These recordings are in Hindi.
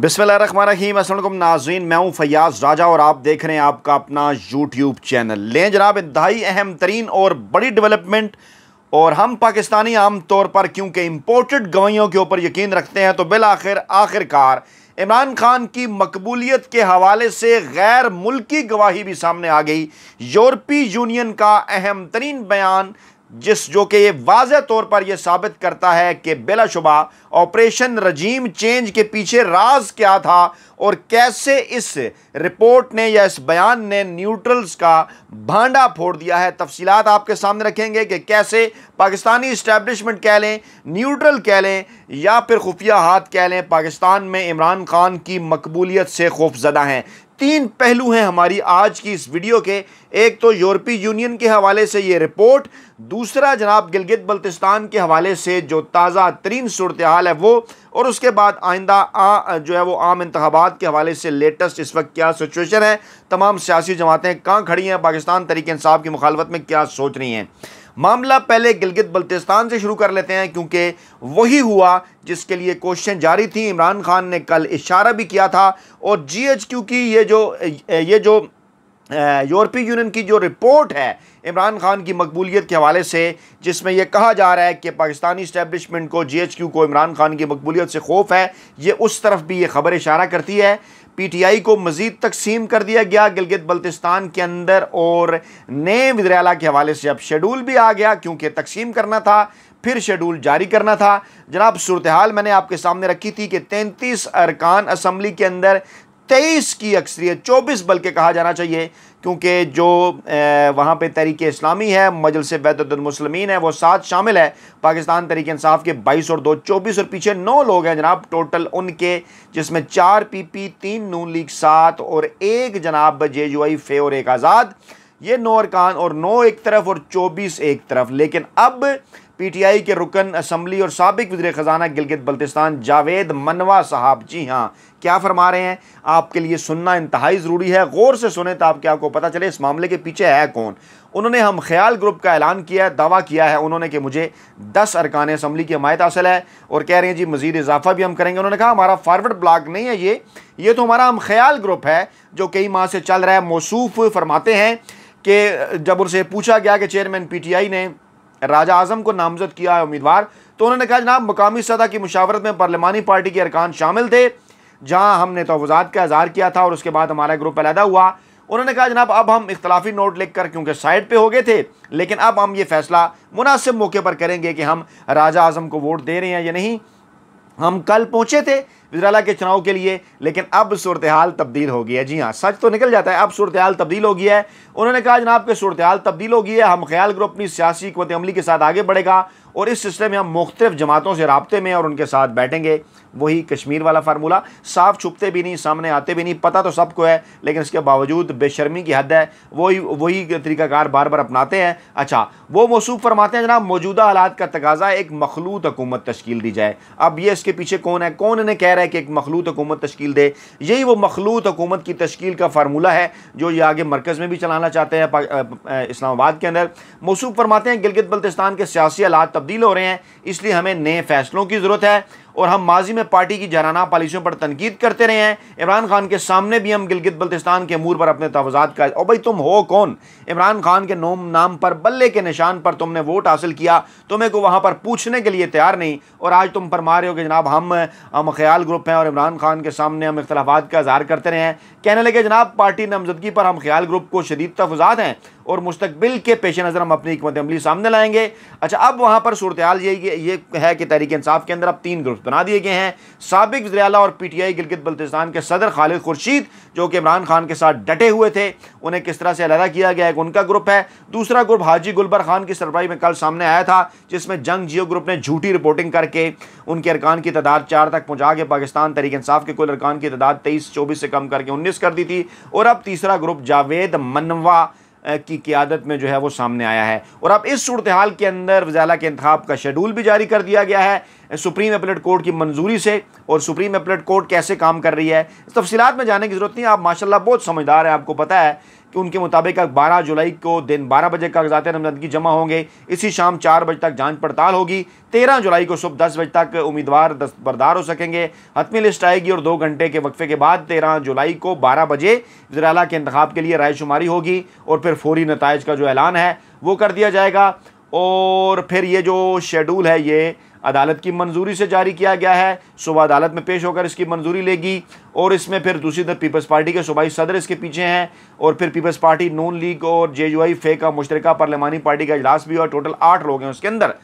बिसमीम असलम नाजीन मैं हूँ फयाज राजा और आप देख रहे हैं आपका अपना यूट्यूब चैनल लें जनाब इंतहाई अहम तरीन और बड़ी डेवलपमेंट और हम पाकिस्तानी आम तौर पर क्योंकि इम्पोर्टेड गवाइयों के ऊपर यकीन रखते हैं तो बिल आखिर आखिरकार इमरान खान की मकबूलियत के हवाले से गैर मुल्की गवाही भी सामने आ गई यूरोपी यूनियन का अहम तरीन बयान जिस जो कि ये वाज तौर पर यह साबित करता है कि बिलाशुबा ऑपरेशन रजीम चेंज के पीछे राज क्या था और कैसे इस रिपोर्ट ने या इस बयान ने न्यूट्रल्स का भांडा फोड़ दिया है तफसीलात आपके सामने रखेंगे कि कैसे पाकिस्तानी इस्टेबलिशमेंट कह लें न्यूट्रल कह लें या फिर खुफिया हाथ कह लें पाकिस्तान में इमरान खान की मकबूलियत से खौफजदा हैं तीन पहलू हैं हमारी आज की इस वीडियो के एक तो यूरोपीय यूनियन के हवाले से ये रिपोर्ट दूसरा जनाब गिलगित बल्तिस्तान के हवाले से जो ताज़ा तरीन सूरत हाल है वो और उसके बाद आइंदा आ, जो है वो आम इंतबात के हवाले से लेटेस्ट इस वक्त क्या सिचुएशन है तमाम सियासी जमातें कहाँ खड़ी हैं पाकिस्तान तरीके इंसाफ की मुखालफत में क्या सोच रही हैं मामला पहले गिलगित बल्तिस्तान से शुरू कर लेते हैं क्योंकि वही हुआ जिसके लिए क्वेश्चन जारी थी इमरान खान ने कल इशारा भी किया था और जी एच क्यू की ये जो ये जो यूरोपीय यूनियन की जो रिपोर्ट है इमरान खान की मकबूलियत के हवाले से जिसमें यह कहा जा रहा है कि पाकिस्तानी इस्टेबलिशमेंट को जीएचक्यू को इमरान खान की मकबूलियत से खौफ है ये उस तरफ भी ये खबर इशारा करती है पीटीआई को मजीद तकसीम कर दिया गया गिलगित बल्तिस्तान के अंदर और नए विद्रयाला के हवाले से अब शेड्यूल भी आ गया क्योंकि तकसीम करना था फिर शेड्यूल जारी करना था जनाब सूरत हाल मैंने आपके सामने रखी थी कि तैंतीस अरकान असम्बली के अंदर तेईस की अक्सरियत चौबीस बल्कि कहा जाना चाहिए क्योंकि जो वहाँ पर तहरीक इस्लामी है मजलस बैतमसलमिन है वो सात शामिल है पाकिस्तान तहरीक इसाफ़ के बाईस और दो चौबीस और पीछे नौ लोग हैं जनाब टोटल उनके जिसमें चार पी पी तीन नू लीग सात और एक जनाब जे यू आई फे और एक आज़ाद ये नौ अरकान और नौ एक तरफ और चौबीस एक तरफ लेकिन अब पी टी आई के रुकन असम्बली और सबक वजर ख़जाना गिलगित बल्तिस्तान जावेद मनवा साहब जी हाँ क्या फरमा रहे हैं आपके लिए सुनना इंतहाई ज़रूरी है गौर से सुने तो आपके आपको पता चले इस मामले के पीछे है कौन उन्होंने हम ख्याल ग्रुप का ऐलान किया है दावा किया है उन्होंने कि मुझे दस अरकान असम्बली की हमायत हासिल है और कह रहे हैं जी मजीद इजाफा भी हम करेंगे उन्होंने कहा हमारा फारवर्ड ब्लाक नहीं है ये ये तो हमारा हम ख्याल ग्रुप है जो कई माह से चल रहा है मौसू फरमाते हैं कि जब उनसे पूछा गया कि चेयरमैन पी टी आई ने राजा आजम को नामजद किया है उम्मीदवार तो उन्होंने कहा जनाब मकामी सदा की मुशावरत में पार्लियमानी पार्टी के अरकान शामिल थे जहां हमने तोज़ात का इजहार किया था और उसके बाद हमारा ग्रुप अलहदा हुआ उन्होंने कहा जनाब अब हम इख्तलाफी नोट लिख कर क्योंकि साइड पे हो गए थे लेकिन अब हम ये फैसला मुनासिब मौके पर करेंगे कि हम राजा आजम को वोट दे रहे हैं या नहीं हम कल पहुँचे थे विजराला के चुनाव के लिए लेकिन अब सूरत हाल तब्दील हो गई है जी हाँ सच तो निकल जाता है अब सूरत हाल तब्दील हो गई है उन्होंने कहा जनाब के सूरत हाल तब्दील हो गई है हम ख्याल ग्रुप अपनी सियासी कवत अमली के साथ आगे बढ़ेगा और इस सिलसिले में हम मुख्तलिफ जमातों से रबते में और उनके साथ बैठेंगे वही कश्मीर वाला फार्मूला साफ छुपते भी नहीं सामने आते भी नहीं पता तो सबको है लेकिन इसके बावजूद बेशर्मी की हद है वही वही तरीकाकार बार बार अपनाते हैं अच्छा वो मौसू फरमाते हैं जनाब मौजूदा हालात का तकाजा एक मखलूत हुकूमत तश्ल दी जाए अब ये इसके पीछे कौन है कौन इन्हें कह रहा है कि एक मखलूत हुकूमत तश्ल दे यही वो मखलूत हुकूमत की तश्ल का फार्मूला है जो ये आगे मरकज़ में भी चलाना चाहते हैं इस्लामाबाद के अंदर मौसू फरमाते हैं गिलगित बल्तिस्तान के सियासी हालात तब्दील हो रहे हैं इसलिए हमें नए फैसलों की ज़रूरत है और हम माजी में पार्टी की जराना पॉलिसियों पर तनकीद करते रहे हैं इमरान खान के सामने भी हम गिलगित बल्तिस्तान के अमूर पर अपने तवजात का और भाई तुम हो कौन इमरान खान के नोम नाम पर बल्ले के निशान पर तुमने वोट हासिल किया तुम्हें को वहाँ पर पूछने के लिए तैयार नहीं और आज तुम पर मारे हो कि जनाब हम हम ख्याल ग्रुप हैं और इमरान खान के सामने हम इख्तलाफात का इजहार करते रहे हैं कहने लगे जनाब पार्टी नामजदगी पर हम ख्याल ग्रुप को शदीद तफजात हैं और मुस्तबिल के पेश नज़र हम अपनी हमत अमली सामने लाएंगे अच्छा अब वहाँ पर सूरत हाल ये ये है कि तहरीक इंसाफ के अंदर अब तीन ग्रुप बना दिए गए हैं सबक वजरा और पी टी आई गिलगित बल्तिस्तान के सदर खालिद खुर्शीद जो कि इमरान खान के साथ डटे हुए थे उन्हें किस तरह से अलहदा किया गया एक उनका ग्रुप है दूसरा ग्रुप हाजी गुलबर खान की सरबराही में कल सामने आया था जिसमें जंग जियो ग्रुप ने झूठी रिपोर्टिंग करके उनके अरकान की तादाद चार तक पहुँचा के पाकिस्तान तरीक इंसाफ के कुल अरकान की तादाद तेईस चौबीस से कम करके उन्नीस कर दी थी और अब तीसरा ग्रुप जावेद मनवा की क्यादत में जो है वो सामने आया है और अब इस सूरत हाल के अंदर वजाला के इंतब का शेड्यूल भी जारी कर दिया गया है सुप्रीम अपलेट कोर्ट की मंजूरी से और सुप्रीम अपलेट कोर्ट कैसे काम कर रही है तफसीत में जाने की ज़रूरत नहीं आप माशाला बहुत समझदार हैं आपको पता है कि उनके मुताबिक बारह जुलाई को दिन बारह बजे कागजात नामजदगी जमा होंगे इसी शाम चार बजे तक जांच पड़ताल होगी तेरह जुलाई को सुबह दस बजे तक उम्मीदवार दस्तबरदार हो सकेंगे हतमी लिस्ट आएगी और दो घंटे के वक्फे के बाद तेरह जुलाई को बारह बजे वजराला के इंतब के लिए रायशुमारी होगी और फिर फौरी नतज का जो ऐलान है वो कर दिया जाएगा और फिर ये जो शेड्यूल है ये अदालत की मंजूरी से जारी किया गया है सुबह अदालत में पेश होकर इसकी मंजूरी लेगी और इसमें फिर दूसरी तरफ पीपल्स पार्टी के सूबाई सदर इसके पीछे हैं और फिर पीपल्स पार्टी नून लीग और जे यू आई फेका मुश्तरक पार्लियामानी पार्टी का इजलास भी हुआ टोटल आठ लोग हैं उसके अंदर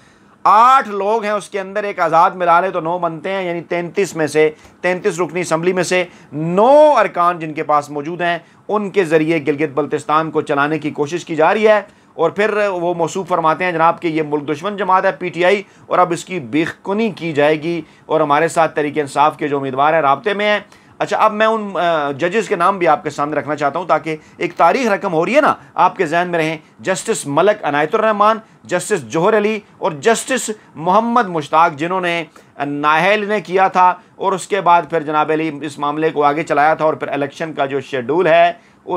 आठ लोग हैं उसके अंदर एक आज़ाद मिला ले तो नौ बनते हैं यानी तैंतीस में से तैंतीस रुकनी असम्बली में से नौ अरकान जिनके पास मौजूद हैं उनके ज़रिए गिलगित बल्तिस्तान को चलाने की कोशिश की जा रही है और फिर वो मौसू फरमाते हैं जनाब कि ये मुल्क दुश्मन जमात है पी टी आई और अब इसकी बेखकुनी की जाएगी और हमारे साथ तरीके इंसाफ के जो उम्मीदवार हैं रबते में हैं अच्छा अब मैं उन जजेस के नाम भी आपके सामने रखना चाहता हूँ ताकि एक तारीख रकम हो रही है ना आपके जहन में रहें जस्टिस मलक अनायतुररहमान जस्टिस जौहर अली और जस्टिस मोहम्मद मुश्ताक जिन्होंने नाहल ने किया था और उसके बाद फिर जनाब अली इस मामले को आगे चलाया था और फिर इलेक्शन का जो शेड्यूल है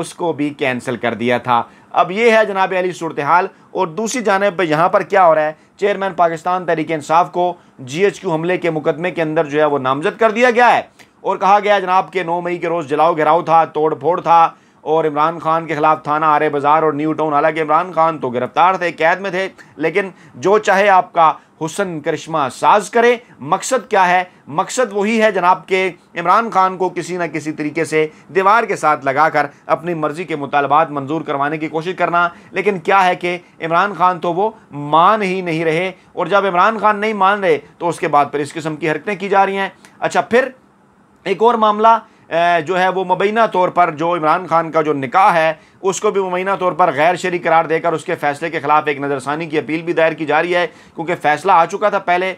उसको भी कैंसिल कर दिया था अब ये है जनाब अली सूरत हाल और दूसरी जानब यहाँ पर क्या हो रहा है चेयरमैन पाकिस्तान तहरीक इंसाफ को जी एच क्यू हमले के मुकदमे के अंदर जो है वो नामजद कर दिया गया है और कहा गया जनाब के नौ मई के रोज़ जलाओ घिराव था तोड़ फोड़ था और इमरान खान के खिलाफ थाना आरे बाज़ार और न्यू टाउन हालांकि इमरान खान तो गिरफ्तार थे कैद में थे लेकिन जो चाहे आपका हुसन करिश्मा साज करें मकसद क्या है मकसद वही है जनाब के इमरान खान को किसी न किसी तरीके से दीवार के साथ लगाकर अपनी मर्ज़ी के मुतालबात मंजूर करवाने की कोशिश करना लेकिन क्या है कि इमरान खान तो वो मान ही नहीं रहे और जब इमरान खान नहीं मान रहे तो उसके बाद फिर इस किस्म की हरकतें की जा रही हैं अच्छा फिर एक और मामला जो है वो मुबैना तौर पर जो इमरान खान का जो निकाह है उसको भी मुबैना तौर पर गैर शरी करार देकर उसके फैसले के खिलाफ एक नज़रसानी की अपील भी दायर की जा रही है क्योंकि फैसला आ चुका था पहले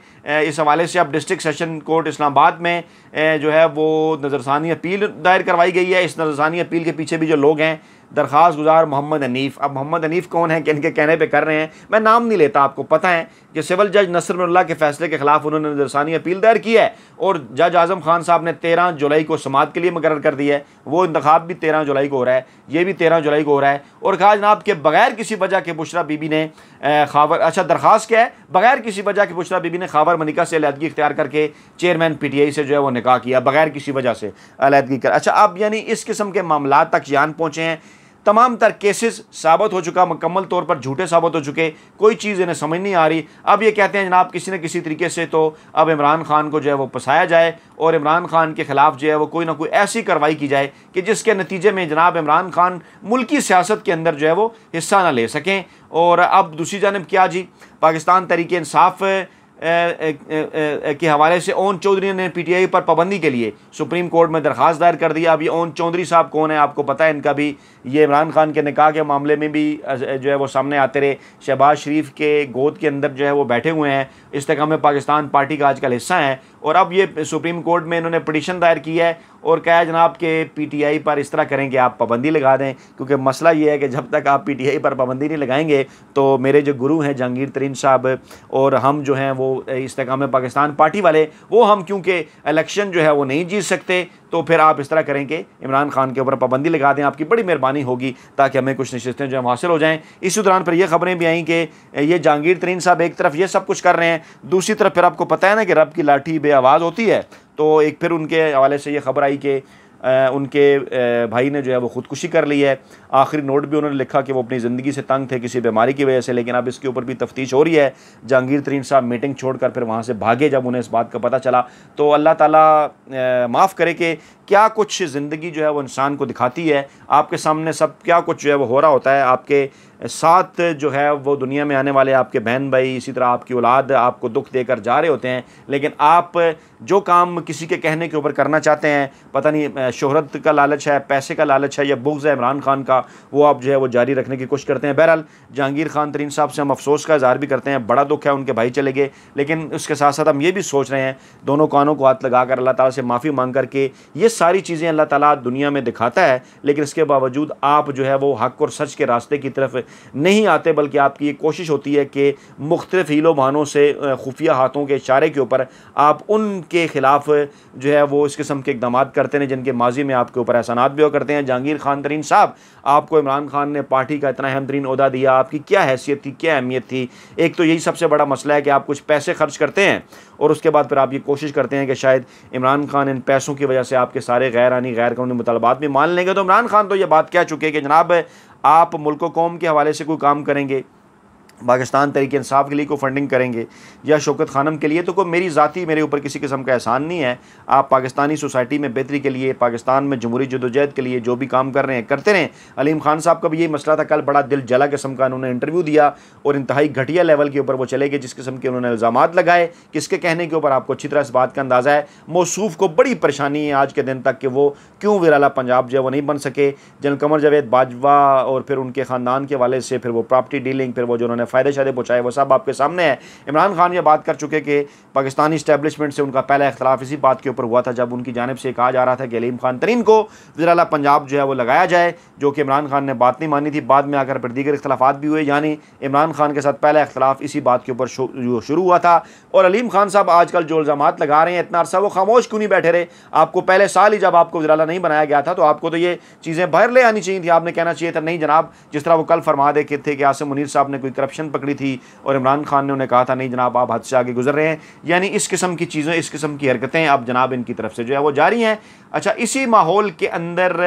इस हवाले से अब डिस्ट्रिक्ट सेशन कोर्ट इस्लामाबाद में जो है वो नज़रसानी अपील दायर करवाई गई है इस नज़रसानी अपील के पीछे भी जो लोग हैं दरख्वास गुजार मोहम्मद हनीफ़ अब मोहम्मद हनीफ़ कौन है कि इनके कहने पे कर रहे हैं मैं नाम नहीं लेता आपको पता है कि सिविल जज नसर के फैसले के खिलाफ उन्होंने दरसानी अपील दायर की है और जज आजम खान साहब ने तेरह जुलाई को समात के लिए मुकर कर दिया है वो इंतखब भी तेरह जुलाई को हो रहा है ये भी तेरह जुलाई को हो रहा है और कहा जनाब के बगैर किसी वजह के बुशरा बीबी ने खावर अच्छा दरख्वास्त क्या है बगैर किसी वजह के बुशरा बीबी ने खावर मनिका से अलहदगी इख्तियार करके चेयरमैन पी टी आई से जो है वो निकाह किया बगैर किसी वजह से अलहदगी कर अच्छा अब यानी इस किस्म के मामला तक जान पहुँचे हैं तमाम तर केसेस साबित हो चुका मुकम्मल तौर पर झूठे साबित हो चुके कोई चीज़ इन्हें समझ नहीं आ रही अब ये कहते हैं जनाब किसी न किसी तरीके से तो अब इमरान खान को जो है वो फंसाया जाए और इमरान खान के ख़िलाफ़ जो है वो कोई ना कोई ऐसी कार्रवाई की जाए कि जिसके नतीजे में जनाब इमरान खान मुल्की सियासत के अंदर जो है वो हिस्सा ना ले सकें और अब दूसरी जानब क्या जी पाकिस्तान तरीके इंसाफ़ के हवाले से ओन चौधरी ने पीटीआई पर पाबंदी के लिए सुप्रीम कोर्ट में दरख्वास्त दायर कर दिया अभी ओन चौधरी साहब कौन है आपको पता है इनका भी ये इमरान खान के निकाह के मामले में भी जो है वो सामने आते रहे शहबाज शरीफ के गोद के अंदर जो है वो बैठे हुए हैं इस तक हमें पाकिस्तान पार्टी का आजकल हिस्सा है और अब ये सुप्रीम कोर्ट में इन्होंने पटिशन दायर की है और क्या जनाब के पीटीआई पर इस तरह करें कि आप पाबंदी लगा दें क्योंकि मसला ये है कि जब तक आप पीटीआई पर पाबंदी नहीं लगाएंगे तो मेरे जो गुरु हैं जहांगीर तरीन साहब और हम जो हैं वो इस्तेकाम पाकिस्तान पार्टी वाले वो हम क्योंकि इलेक्शन जो है वो नहीं जीत सकते तो फिर आप इस तरह करें कि इमरान खान के ऊपर पाबंदी लगा दें आपकी बड़ी मेहरबानी होगी ताकि हमें कुछ नशस्तें जो हम हासिल हो जाएँ इसी दौरान फिर ये खबरें भी आई कि ये जहांगीर तरीन साहब एक तरफ ये सब कुछ कर रहे हैं दूसरी तरफ फिर आपको पता है ना कि रब की लाठी बे आवाज़ होती है तो एक फिर उनके हवाले से ये खबर आई कि उनके भाई ने जो है वो ख़ुदकुशी कर ली है आखिरी नोट भी उन्होंने लिखा कि वो अपनी ज़िंदगी से तंग थे किसी बीमारी की वजह से लेकिन अब इसके ऊपर भी तफ्तीश हो रही है जहांगीर तरीन साहब मीटिंग छोड़कर फिर वहाँ से भागे जब उन्हें इस बात का पता चला तो अल्लाह ताला माफ़ करे कि क्या कुछ ज़िंदगी जो है वो इंसान को दिखाती है आपके सामने सब क्या कुछ जो है वो हो रहा होता है आपके साथ जो है वो दुनिया में आने वाले आपके बहन भाई इसी तरह आपकी औलाद आपको दुख देकर जा रहे होते हैं लेकिन आप जो काम किसी के कहने के ऊपर करना चाहते हैं पता नहीं शोहरत का लालच है पैसे का लालच है या बुग्ज़ है इमरान खान का वो आप जो है वो जारी रखने की कोशिश करते हैं बहरहाल जहांगीर खान तरीन साहब से हम अफसोस का इजहार भी करते हैं बड़ा दुख है उनके भाई चले गए लेकिन उसके साथ साथ हम ये भी सोच रहे हैं दोनों कानों को हाथ लगा कर अल्लाह ताली से माफ़ी मांग करके ये सारी चीज़ें अल्लाह ताली दुनिया में दिखाता है लेकिन इसके बावजूद आप जो है वो हक और सच के रास्ते की तरफ नहीं आते बल्कि आपकी ये कोशिश होती है कि मुख्तलिफ हीलो बहानों से खुफिया हाथों के इशारे के ऊपर आप उनके ख़िलाफ़ जो है वो इस किस्म के इकदाम करते हैं जिनके माजी में आपके ऊपर एहसानात भी करते हैं जहांगीर खान तरीन साहब आपको इमरान खान ने पार्टी का इतना अहम तरीन अहदा दिया आपकी क्या हैसियत थी क्या अहमियत थी एक तो यही सबसे बड़ा मसला है कि आप कुछ पैसे खर्च करते हैं और उसके बाद फिर आप ये कोशिश करते हैं कि शायद इमरान खान इन पैसों की वजह से आपके सारे गैर आनी गैर कानूनी मुतालबात भी मान लेंगे तो इमरान खान तो ये बात कह चुके हैं कि जनाब आप मुल्क कौम के हवाले से कोई काम करेंगे पाकिस्तान तरीके इंसाफ के लिए को फंडिंग करेंगे या शौकत खानम के लिए तो कोई मेरी ज़ाती मेरे ऊपर किसी किस्म का एहसान नहीं है आप पाकिस्तानी सोसाइटी में बेहतरी के लिए पाकिस्तान में जमहूरी जदोजहद के लिए जो भी काम कर रहे हैं करते रहें अलीम खान साहब का भी यही मसला था कल बड़ा दिल जला किस्म का उन्होंने इंटरव्यू दिया और इंतहाई घटिया लेवल के ऊपर वो चले गए जिस किस्म के उन्होंने इल्ज़ाम लगाए किसके कहने के ऊपर आपको अच्छी तरह इस बात का अंदाज़ा है मौसूफ को बड़ी परेशानी है आज के दिन तक कि वो क्यों विराला पंजाब जो है वो नहीं बन सके जनरल कमर जावेद बाजवा और फिर उनके ख़ानदान के वाले से फिर वो प्रॉपर्टी डीलिंग फिर वो जो उन्होंने फ़ायदे शायदे पहुँचाए वो सब आपके सामने है इमरान खान ये बात कर चुके कि पाकिस्तानी इस्टेबलिशमेंट से उनका पहला अख्तिलाफ इसी बात के ऊपर हुआ था जब उनकी जानब से कहा जा रहा था कि अलीम खान तरीन को वजराला पंजाब जो है वो लगाया जाए जो कि इमरान खान ने बात नहीं मानी थी बाद में आकर फिर दीगर इख्तलाफात भी हुए यानी इमरान खान के साथ पहला अख्तिलाफ इसी बात के ऊपर शुरू हुआ था और अलीम खान साहब आजकल जो इल्ज़ाम लगा रहे हैं इतना अरसा वो खामोश क्यों नहीं बैठे रहे आपको पहले साल ही जब आपको वजरा नहीं बनाया गया था तो आपको तो ये चीज़ें बाहर ले आनी चाहिए थी आपने कहना चाहिए था नहीं जनाब जिस तरह वो कल फरमा दे के थे कि आसम मुनीर साहब ने कोई करप्शन करप्शन पकड़ी थी और इमरान खान ने उन्हें कहा था नहीं जनाब आप हद से आगे गुजर रहे हैं यानी इस किस्म की चीज़ें इस किस्म की हरकतें अब जनाब इनकी तरफ से जो है वो जारी हैं अच्छा इसी माहौल के अंदर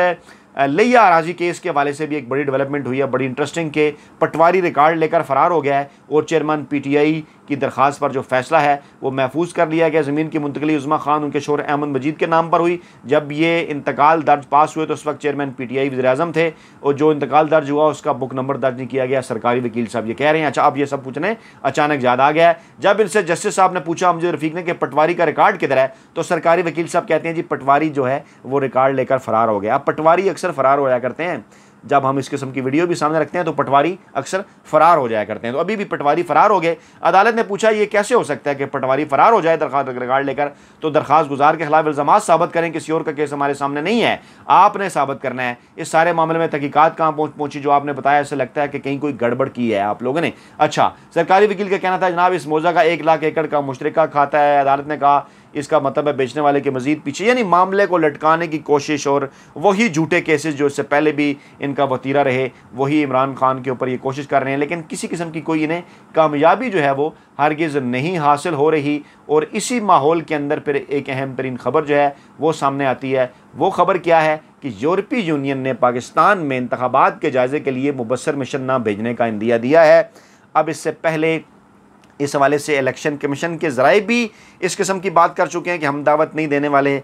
लिया अराजी केस के हवाले से भी एक बड़ी डेवलपमेंट हुई है बड़ी इंटरेस्टिंग के पटवारी रिकॉर्ड लेकर फ़रार हो गया है और चेयरमैन पीटीआई की दरख्वास्त पर जो फैसला है वो महफूज कर लिया गया ज़मीन की मुंतकली उज़मा खान उनके शोर अहमद मजीद के नाम पर हुई जब ये इंतकाल दर्ज पास हुए तो उस वक्त चेयरमैन पी टी आई वजी अजम थे और जो इंतकाल दर्ज हुआ उसका बुक नंबर दर्ज नहीं किया गया सरकारी वकील साहब ये कह रहे हैं अच्छा अब ये सब पूछने अचानक याद आ गया जब इनसे जस्टिस साहब ने पूछा अमजद रफीक ने कि पटवारी का रिकॉर्ड किधर है तो सरकारी वकील साहब कहते हैं जी पटवारी जो है वो रिकॉर्ड लेकर फ़रार हो गया अब पटवारी अक्सर फ़रार हो करते हैं जब हम इस किस्म की वीडियो भी सामने रखते हैं तो पटवारी अक्सर फरार हो जाया करते हैं तो अभी भी पटवारी फरार हो गए अदालत ने पूछा ये कैसे हो सकता है कि पटवारी फरार हो जाए दरखास्त रिकार्ड लेकर तो दरखास्त गुजार के खिलाफ इल्ज़ाम साबित करें किसी और का केस हमारे सामने नहीं है आपने साबित करना है इस सारे मामले में तहकीकत कहाँ पहुँच पहुँची जो आपने बताया ऐसे लगता है कि कहीं कोई गड़बड़ की है आप लोगों ने अच्छा सरकारी वकील का कहना था जनाब इस मोजा का एक लाख एकड़ का मुश्तरका खाता है अदालत ने कहा इसका मतलब है बेचने वाले के मजीद पीछे यानी मामले को लटकाने की कोशिश और वही झूठे केसेस जो इससे पहले भी इनका वतीरा रहे वही इमरान खान के ऊपर ये कोशिश कर रहे हैं लेकिन किसी किस्म की कोई इन्हें कामयाबी जो है वो हरगिज़ नहीं हासिल हो रही और इसी माहौल के अंदर फिर एक अहम तरीन खबर जो है वो सामने आती है वो खबर क्या है कि यूरोपीय यूनियन ने पाकिस्तान में इंतबात के जायज़े के लिए मुबसर मिशन ना भेजने का इंदिया दिया है अब इससे पहले इस हवाले से इलेक्शन कमीशन के ज़राए भी इस किस्म की बात कर चुके हैं कि हम दावत नहीं देने वाले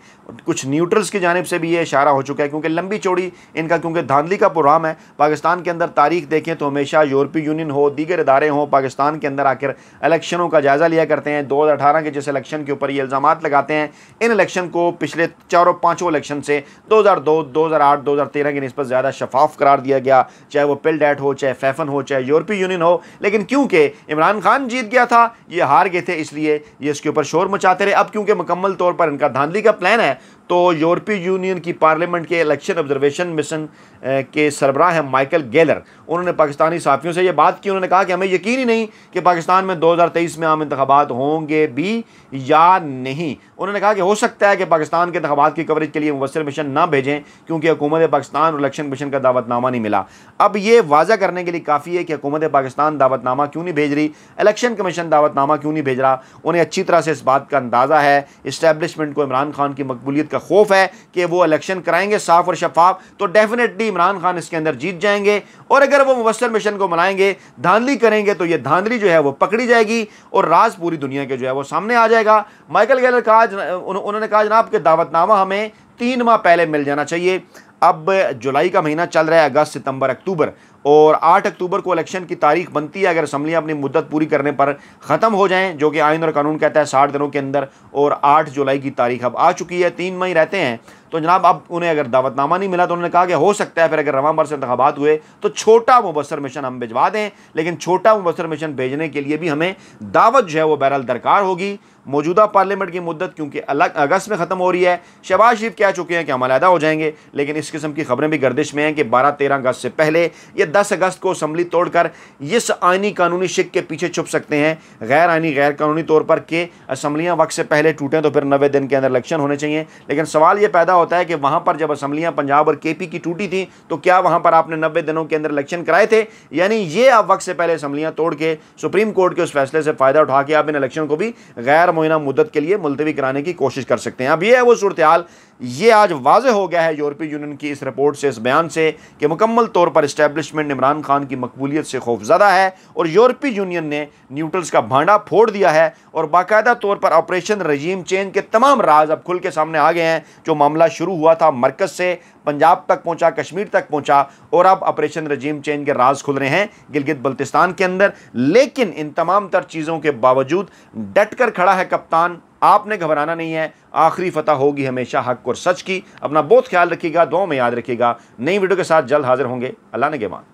कुछ न्यूट्रल्स की जानब से भी ये इशारा हो चुका है क्योंकि लंबी चौड़ी इनका क्योंकि धांधली का प्रोग्राम है पाकिस्तान के अंदर तारीख देखें तो हमेशा यूरोपीय यूनियन हो दीगर इदारे हों पाकिस्तान के अंदर आकर इलेक्शनों का जायज़ा लिया करते हैं दो हज़ार अठारह के जिस इलेक्शन के ऊपर ये इल्ज़ाम लगाते हैं इन इलेक्शन को पिछले चारों पाँचों इलेक्शन से दो हज़ार दो दो हज़ार आठ दो हज़ार तेरह की नस्बत ज़्यादा शफाफ करार दिया गया चाहे वो पिल डैट हो चाहे फैफन हो चाहे यूरोपीय यूनियन हो लेकिन क्योंकि इमरान खान जीत गया गया था ये हार गए थे इसलिए ये इसके ऊपर शोर मचाते रहे अब क्योंकि मुकम्मल तौर पर इनका धांधली का प्लान है तो यूरोपीय यूनियन की पार्लियामेंट के इलेक्शन ऑब्जर्वेशन मिशन के सरबराह हैं माइकल गेलर उन्होंने पाकिस्तानी सहाफ़ियों से ये बात की उन्होंने कहा कि हमें यकीन ही नहीं कि पाकिस्तान में 2023 में आम इंतबात होंगे भी या नहीं उन्होंने कहा कि हो सकता है कि पाकिस्तान के इंतबात की कवरेज के लिए मुबसर मिशन ना भेजें क्योंकि हुकूमत पाकिस्तान और इलेक्शन मिशन का दावतनामा नहीं मिला अब ये वाजा करने के लिए काफ़ी है कि हुकूमत पाकिस्तान दावतनामा क्यों नहीं भेज रही इलेक्शन कमीशन दावतनामा क्यों नहीं भेज रहा उन्हें अच्छी तरह से इस बात का अंदाज़ा है इस्टेबलिशमेंट को इमरान खान की मकबूलीत का खौफ है कि वो इलेक्शन कराएंगे साफ और शफाफ तो डेफिनेटली इमरान खान इसके अंदर जीत जाएंगे और अगर वो मुबसर मिशन को मनाएंगे धांधली करेंगे तो ये धांधली जो है वो पकड़ी जाएगी और राज पूरी दुनिया के जो है वो सामने आ जाएगा माइकल गैलर का आज उन्होंने कहा जनाब के दावतनामा हमें तीन माह पहले मिल जाना चाहिए अब जुलाई का महीना चल रहा है अगस्त सितंबर अक्टूबर और 8 अक्टूबर को इलेक्शन की तारीख बनती है अगर असम्बलियाँ अपनी मुद्दत पूरी करने पर ख़त्म हो जाएँ जो कि आइन और कानून कहता है साठ दिनों के अंदर और आठ जुलाई की तारीख अब आ चुकी है तीन मई रहते हैं तो जनाब अब उन्हें अगर दावतनामा नहीं मिला तो उन्होंने कहा कि हो सकता है फिर अगर रवा बर से इंतबात हुए तो छोटा मुबसर मिशन हम भिजवा दें लेकिन छोटा मुबसर मिशन भेजने के लिए भी हमें दावत जो है वो बहरहाल दरकार होगी मौजूदा पार्लियामेंट की मुद्दत क्योंकि अलग अगस्त में ख़त्म हो रही है शहबाज शरीफ कह चुके हैं कि हम अलहदा हो जाएंगे लेकिन इस किस्म की खबरें भी गर्दिश में हैं कि बारह तेरह अगस्त से पहले या दस अगस्त को असम्बली तोड़कर इस आइनी कानूनी शिक के पीछे छुप सकते हैं गैर आइनी गैर कानूनी तौर पर कि असम्बलियाँ वक्त से पहले टूटें तो फिर नबे दिन के अंदर इलेक्शन होने चाहिए लेकिन सवाल ये पैदा होता है कि वहाँ पर जब असम्बलियाँ पंजाब और के पी की टूटी थी तो क्या वहाँ पर आपने नब्बे दिनों के अंदर इलेक्शन कराए थे यानी ये आप वक्त से पहले असम्बलियाँ तोड़ के सुप्रीम कोर्ट के उस फैसले से फ़ायदा उठा के आप इन इलेक्शन को भी गैर मुआयना मुदत के लिए मुलतवी कराने की कोशिश कर सकते हैं अब यह है वो सूरत हाल ये आज वाज हो गया है यूरोपीय यूनियन की इस रिपोर्ट से इस बयान से कि मुकम्मल तौर पर इस्टेबलिशमेंट इमरान खान की मकबूलियत से खौफजदा है और यूरोपीय यूनियन ने न्यूट्रल्स का भांडा फोड़ दिया है और बाकायदा तौर पर ऑपरेशन रजीम चेंज के तमाम राज अब खुल के सामने आ गए हैं जो मामला शुरू हुआ था मरकज़ से पंजाब तक पहुंचा कश्मीर तक पहुंचा और अब ऑपरेशन रजीम चेंज के राज खुल रहे हैं गिलगित बल्तिस्तान के अंदर लेकिन इन तमाम तर चीज़ों के बावजूद डट कर खड़ा है कप्तान आपने घबराना नहीं है आखिरी फतह होगी हमेशा हक और सच की अपना बहुत ख्याल रखिएगा दो में याद रखिएगा नई वीडियो के साथ जल्द हाजिर होंगे अल्लाह ने के मान